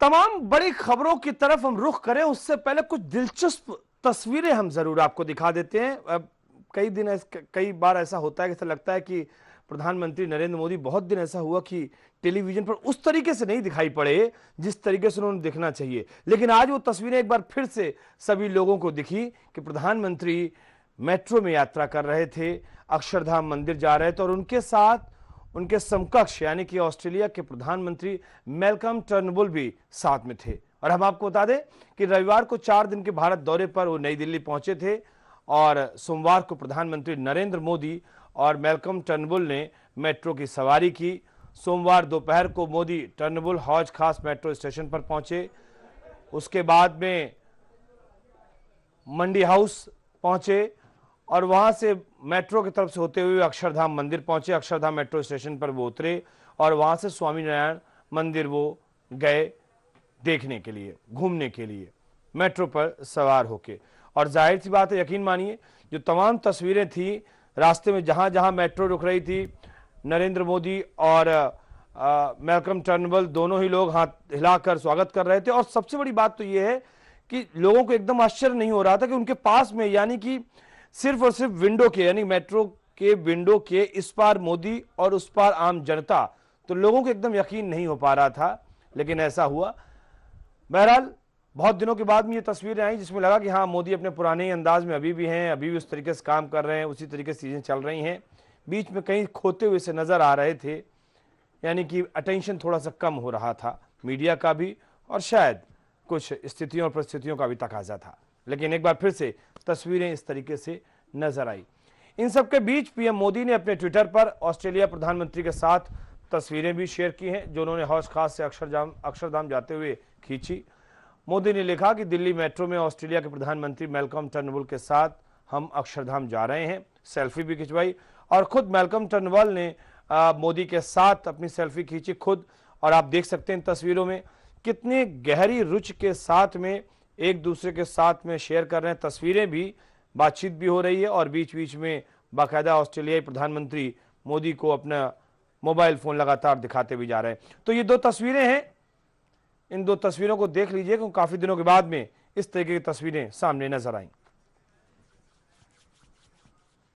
तमाम बड़ी खबरों की तरफ हम रुख करें उससे पहले कुछ दिलचस्प तस्वीरें हम जरूर आपको दिखा देते हैं कई दिन कई बार ऐसा होता है ऐसा लगता है कि प्रधानमंत्री नरेंद्र मोदी बहुत दिन ऐसा हुआ कि टेलीविजन पर उस तरीके से नहीं दिखाई पड़े जिस तरीके से उन्होंने दिखना चाहिए लेकिन आज वो तस्वीरें एक बार फिर से सभी लोगों को दिखी कि प्रधानमंत्री मेट्रो में यात्रा कर रहे थे अक्षरधाम मंदिर जा रहे थे और उनके साथ उनके समकक्ष यानी कि ऑस्ट्रेलिया के प्रधानमंत्री मेलकम टर्नबुल भी साथ में थे और हम आपको बता दें कि रविवार को चार दिन के भारत दौरे पर वो नई दिल्ली पहुंचे थे और सोमवार को प्रधानमंत्री नरेंद्र मोदी और मेलकम टर्नबुल ने मेट्रो की सवारी की सोमवार दोपहर को मोदी टर्नबुल हौज खास मेट्रो स्टेशन पर पहुंचे उसके बाद में मंडी हाउस पहुंचे और वहां से मेट्रो की तरफ से होते हुए अक्षरधाम मंदिर पहुंचे अक्षरधाम मेट्रो स्टेशन पर वो उतरे और वहां से स्वामी नारायण मंदिर वो गए देखने के लिए घूमने के लिए मेट्रो पर सवार होके और जाहिर सी बात है यकीन मानिए जो तमाम तस्वीरें थी रास्ते में जहां जहां मेट्रो रुक रही थी नरेंद्र मोदी और मेलकम टर्नबल दोनों ही लोग हाथ हिलाकर स्वागत कर रहे थे और सबसे बड़ी बात तो ये है कि लोगों को एकदम आश्चर्य नहीं हो रहा था कि उनके पास में यानी कि सिर्फ और सिर्फ विंडो के यानी मेट्रो के विंडो के इस पार मोदी और उस पार आम जनता तो लोगों को एकदम यकीन नहीं हो पा रहा था लेकिन ऐसा हुआ बहरहाल बहुत दिनों के बाद में ये तस्वीरें आई जिसमें लगा कि हाँ मोदी अपने पुराने ही अंदाज में अभी भी हैं अभी भी उस तरीके से काम कर रहे हैं उसी तरीके से चीज़ें चल रही हैं बीच में कहीं खोते हुए से नज़र आ रहे थे यानी कि अटेंशन थोड़ा सा कम हो रहा था मीडिया का भी और शायद कुछ स्थितियों और परिस्थितियों का भी तकाजा था लेकिन एक बार फिर से तस्वीरें इस तरीके से नजर आई इन सबके बीच पीएम मोदी ने अपने ट्विटर पर ऑस्ट्रेलिया प्रधानमंत्री के साथ तस्वीरें भी शेयर की हैं जो उन्होंने हौस खास से अक्षरधाम अक्षरधाम जाते हुए खींची मोदी ने लिखा कि दिल्ली मेट्रो में ऑस्ट्रेलिया के प्रधानमंत्री मेलकॉम टर्नवल के साथ हम अक्षरधाम जा रहे हैं सेल्फी भी खिंचवाई और खुद मेलकॉम टर्नवाल ने आ, मोदी के साथ अपनी सेल्फी खींची खुद और आप देख सकते हैं इन तस्वीरों में कितने गहरी रुचि के साथ में एक दूसरे के साथ में शेयर कर रहे हैं तस्वीरें भी बातचीत भी हो रही है और बीच बीच में बाकायदा ऑस्ट्रेलियाई प्रधानमंत्री मोदी को अपना मोबाइल फ़ोन लगातार दिखाते भी जा रहे हैं तो ये दो तस्वीरें हैं इन दो तस्वीरों को देख लीजिए क्योंकि काफ़ी दिनों के बाद में इस तरीके की तस्वीरें सामने नजर आईं